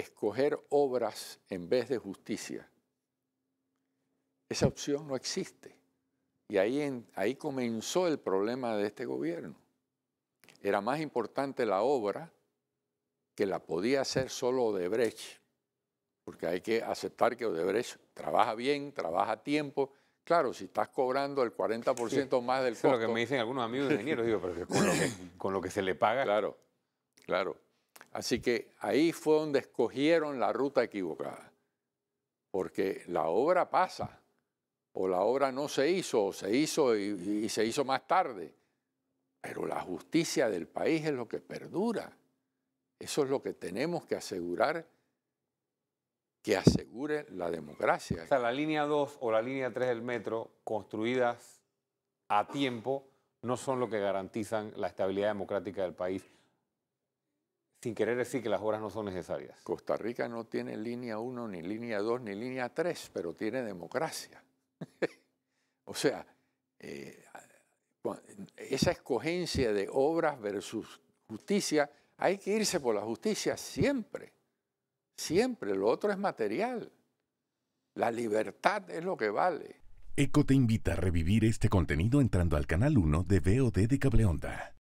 escoger obras en vez de justicia, esa opción no existe. Y ahí, ahí comenzó el problema de este gobierno. Era más importante la obra que la podía hacer solo Odebrecht, porque hay que aceptar que Odebrecht trabaja bien, trabaja a tiempo. Claro, si estás cobrando el 40% más del costo... Es lo que me dicen algunos amigos ingenieros, digo, pero con lo que se le paga... Claro, claro. Así que ahí fue donde escogieron la ruta equivocada, porque la obra pasa, o la obra no se hizo, o se hizo y, se hizo más tarde, pero la justicia del país es lo que perdura. Eso es lo que tenemos que asegurar, que asegure la democracia. O sea, la línea 2 o la línea 3 del metro, construidas a tiempo, no son lo que garantizan la estabilidad democrática del país sin querer decir que las obras no son necesarias. Costa Rica no tiene línea 1, ni línea 2, ni línea 3, pero tiene democracia. o sea, eh, esa escogencia de obras versus justicia, hay que irse por la justicia siempre, siempre, lo otro es material. La libertad es lo que vale. ECO te invita a revivir este contenido entrando al canal 1 de VOD de Cableonda.